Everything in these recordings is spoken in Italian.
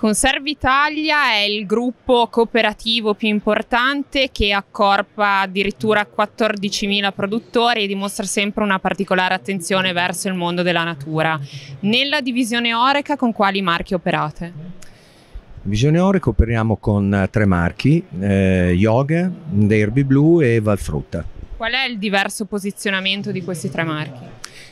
Conservi Italia è il gruppo cooperativo più importante che accorpa addirittura 14.000 produttori e dimostra sempre una particolare attenzione verso il mondo della natura. Nella divisione Oreca con quali marchi operate? Divisione Oreca operiamo con tre marchi, eh, Yoga, Derby Blue e Valfrutta. Qual è il diverso posizionamento di questi tre marchi?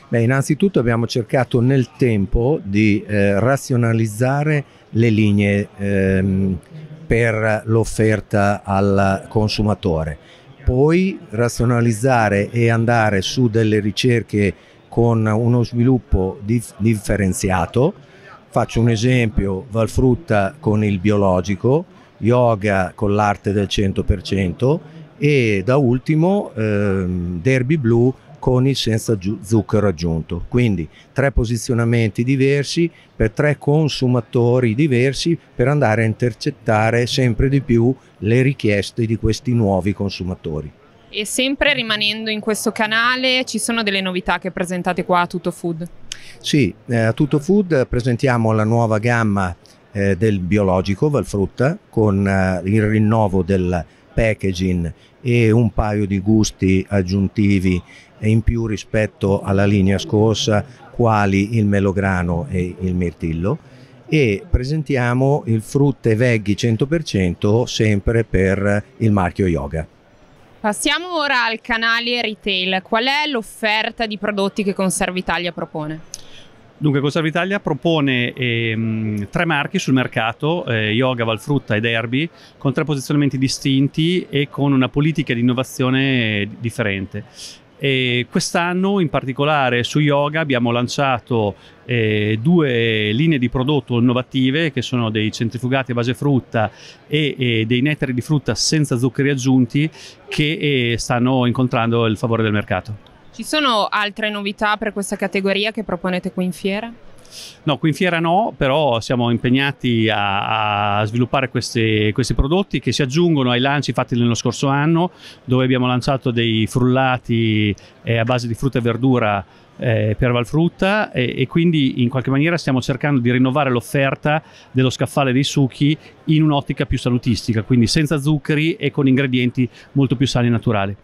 Beh, innanzitutto abbiamo cercato nel tempo di eh, razionalizzare le linee ehm, per l'offerta al consumatore, poi razionalizzare e andare su delle ricerche con uno sviluppo dif differenziato. Faccio un esempio, Valfrutta con il biologico, yoga con l'arte del 100%, e da ultimo ehm, Derby Blu con il senza zucchero aggiunto. Quindi tre posizionamenti diversi per tre consumatori diversi per andare a intercettare sempre di più le richieste di questi nuovi consumatori. E sempre rimanendo in questo canale ci sono delle novità che presentate qua a Tutto Food? Sì, eh, a Tutto Food presentiamo la nuova gamma eh, del biologico Valfrutta con eh, il rinnovo del packaging e un paio di gusti aggiuntivi in più rispetto alla linea scorsa, quali il melograno e il mirtillo e presentiamo il frutte veggie 100% sempre per il marchio Yoga. Passiamo ora al canale retail. Qual è l'offerta di prodotti che Conserva Italia propone? Dunque, Costa Italia propone ehm, tre marchi sul mercato, eh, Yoga, Valfrutta ed Derby, con tre posizionamenti distinti e con una politica di innovazione eh, differente. E quest'anno in particolare su yoga abbiamo lanciato eh, due linee di prodotto innovative che sono dei centrifugati a base frutta e, e dei nettari di frutta senza zuccheri aggiunti che eh, stanno incontrando il favore del mercato. Ci sono altre novità per questa categoria che proponete qui in fiera? No, qui in fiera no, però siamo impegnati a, a sviluppare questi, questi, prodotti che si aggiungono ai lanci fatti nello scorso anno, dove abbiamo lanciato dei frullati eh, a base di frutta e verdura eh, per Valfrutta e, e, quindi in qualche maniera stiamo cercando di rinnovare l'offerta dello scaffale dei succhi in un'ottica più salutistica, quindi senza zuccheri e con ingredienti molto più sani e naturali.